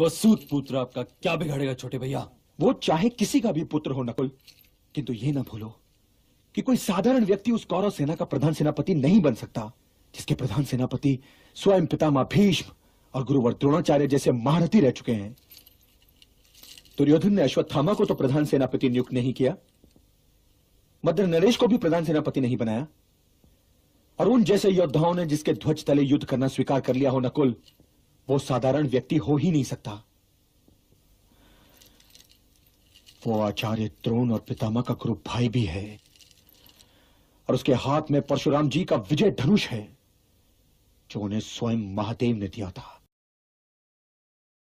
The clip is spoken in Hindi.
वसूत पुत्र आपका क्या बिगाड़ेगा छोटे भैया वो चाहे किसी का भी पुत्र हो नकुल किंतु ये ना भूलो कि कोई साधारण व्यक्ति उस कौरव सेना का प्रधान सेनापति नहीं बन सकता जिसके प्रधान सेनापति स्वयं पितामा भीष्म और गुरुवर द्रोणाचार्य जैसे महारथी रह चुके हैं दुर्योधन ने अश्वत्थामा को तो प्रधान सेनापति नियुक्त नहीं किया मद्र नरेश को भी प्रधान सेनापति नहीं बनाया और उन जैसे योद्धाओं ने जिसके ध्वज तले युद्ध करना स्वीकार कर लिया हो नकुल वो साधारण व्यक्ति हो ही नहीं सकता वो आचार्य द्रोण और पितामह का गुरु भाई भी है और उसके हाथ में परशुराम जी का विजय धनुष है जो उन्हें स्वयं महादेव ने दिया था